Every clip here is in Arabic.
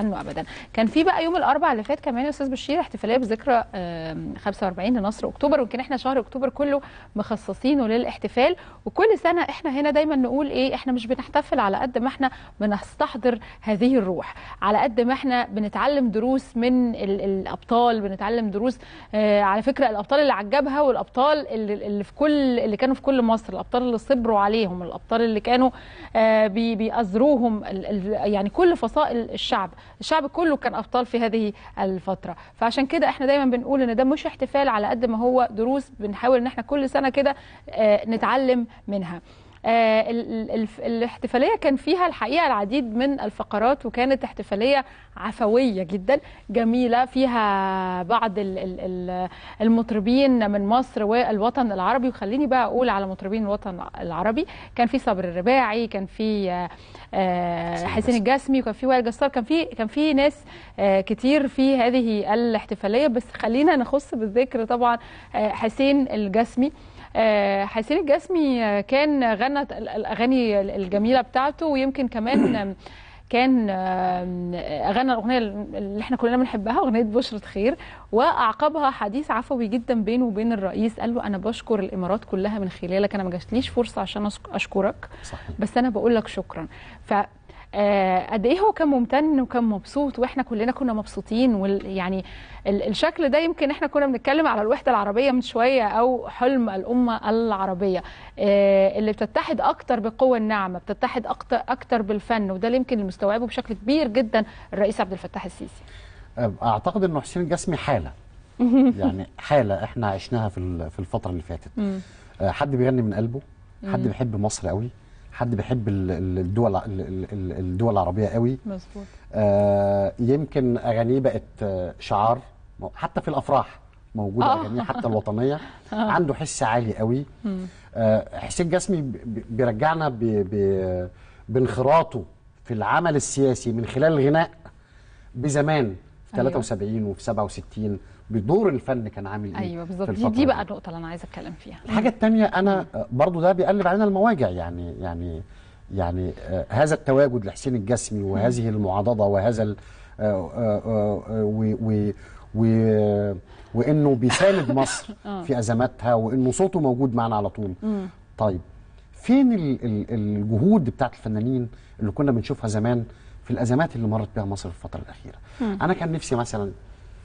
عنه ابدا كان في بقى يوم الاربعاء اللي فات كمان يا استاذ بشير احتفاليه بذكرى 45 لنصر اكتوبر ويمكن احنا شهر اكتوبر كله مخصصينه للاحتفال وكل سنه احنا هنا دايما نقول ايه احنا مش بنحتفل على قد ما احنا بنستحضر هذه الروح على قد ما احنا بنتعلم دروس من الابطال بنتعلم دروس آه على فكره الابطال اللي عجبها والابطال اللي, اللي في كل اللي كانوا في كل مصر الابطال اللي صبروا عليهم الابطال اللي كانوا آه بيأزروهم يعني كل فصائل الشعب الشعب كله كان ابطال في هذه الفتره فعشان كده احنا دايما بنقول ان ده مش احتفال على قد ما هو دروس بنحاول ان احنا كل سنه كده آه، نتعلم منها آه، الاحتفاليه كان فيها الحقيقه العديد من الفقرات وكانت احتفاليه عفويه جدا جميله فيها بعض المطربين من مصر والوطن العربي وخليني بقى اقول على مطربين الوطن العربي كان في صبر الرباعي كان في آه، حسين الجسمي وكان في وائل جسار كان في كان في ناس آه، كتير في هذه الاحتفاليه بس خلينا نخص بالذكر طبعا حسين الجسمي آه، حسين الجسمي كان غنى الاغاني الجميله بتاعته ويمكن كمان كان غنى الاغنيه اللي احنا كلنا بنحبها اغنيه بشرة خير واعقبها حديث عفوي جدا بينه وبين الرئيس قال له انا بشكر الامارات كلها من خلالك انا ما جاتليش فرصه عشان اشكرك صحيح. بس انا بقول لك شكرا ف آه، قد ايه هو كان ممتن وكان مبسوط واحنا كلنا كنا مبسوطين ويعني الشكل ده يمكن احنا كنا بنتكلم على الوحده العربيه من شويه او حلم الامه العربيه آه، اللي بتتحد اكتر بقوه الناعمه بتتحد اكتر بالفن وده اللي يمكن مستوعبه بشكل كبير جدا الرئيس عبد الفتاح السيسي اعتقد ان حسين جسمي حاله يعني حاله احنا عشناها في الفتره اللي فاتت آه، حد بيغني من قلبه حد بيحب مصر قوي حد بيحب الدول الدول العربيه قوي مظبوط آه يمكن اغانيه بقت آه، شعار حتى في الافراح موجوده آه. اغانيه حتى الوطنيه آه. عنده حس عالي قوي آه حسين جسمي بيرجعنا بانخراطه في العمل السياسي من خلال الغناء بزمان في 73 أيوة. وفي 67 بدور الفن كان عامل ايه ايوه بالظبط دي, دي بقى النقطه اللي انا عايز اتكلم فيها الحاجه الثانيه انا برضو ده بيقلب علينا المواجع يعني يعني يعني آه، هذا التواجد لحسين الجسمي وهذه المعاضده وهذا آه، آه، و و وانه بيساند مصر في ازماتها وانه صوته موجود معنا على طول طيب فين الجهود بتاعت الفنانين اللي كنا بنشوفها زمان في الازمات اللي مرت بها مصر في الفتره الاخيره انا كان نفسي مثلا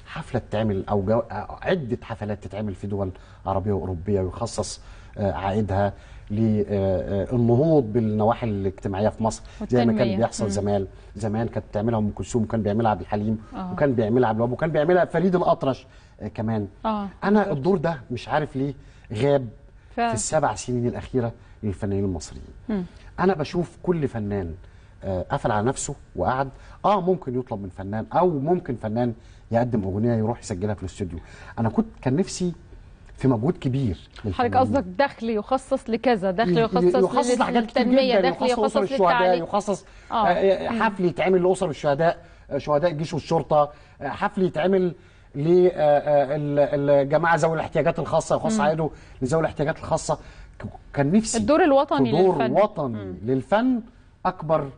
حفله تتعمل او جو... عده حفلات تتعمل في دول عربيه واوروبيه ويخصص آه، عائدها للنهوض آه، آه، بالنواحي الاجتماعيه في مصر والتنمية. زي ما كان بيحصل زمان زمان كانت بتعملها ام كلثوم وكان بيعملها عبد الحليم أوه. وكان بيعملها عبد الوهاب وكان بيعملها فريد الاطرش كمان أوه. انا الدور ده مش عارف ليه غاب ف... في السبع سنين الاخيره للفنانين المصريين انا بشوف كل فنان آه، قفل على نفسه وقعد اه ممكن يطلب من فنان او ممكن فنان يقدم اغنيه يروح يسجلها في الاستوديو انا كنت كان نفسي في مجهود كبير حضرتك قصدك دخل يخصص لكذا دخل يخصص, يخصص للتنميه دخل يخصص, يخصص يخصص آه. آه، حفل يتعمل لاسر الشهداء شهداء الجيش والشرطه حفل يتعمل للجماعه ذوي الاحتياجات الخاصه يخص عائله لذوي الاحتياجات الخاصه كان نفسي الدور الوطني للفن دور وطني للفن اكبر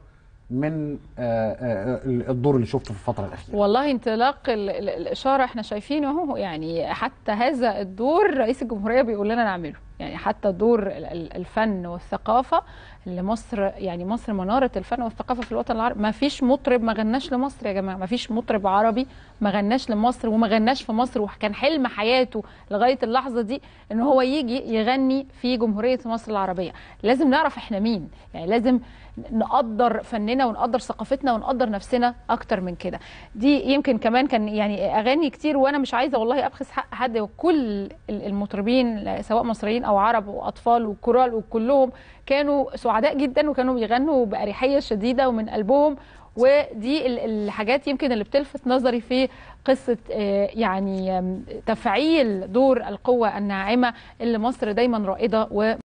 من آه، آه، آه، الدور اللي شفته في الفترة الأخيرة والله انطلاق الإشارة احنا شايفينه يعني حتى هذا الدور رئيس الجمهورية بيقول لنا نعمله حتى دور الفن والثقافه اللي مصر يعني مصر مناره الفن والثقافه في الوطن العربي ما فيش مطرب ما غناش لمصر يا جماعه ما فيش مطرب عربي ما غناش لمصر وما غناش في مصر وكان حلم حياته لغايه اللحظه دي ان هو يجي يغني في جمهوريه مصر العربيه لازم نعرف احنا مين يعني لازم نقدر فننا ونقدر ثقافتنا ونقدر نفسنا اكتر من كده دي يمكن كمان كان يعني اغاني كتير وانا مش عايزه والله ابخس حق حد وكل المطربين سواء مصريين او عرب عرب واطفال وكرال وكلهم كانوا سعداء جدا وكانوا بيغنوا باريحيه شديده ومن قلبهم ودي الحاجات يمكن اللي بتلفت نظري في قصه آه، يعني تفعيل دور القوه الناعمه اللي مصر دايما رائده و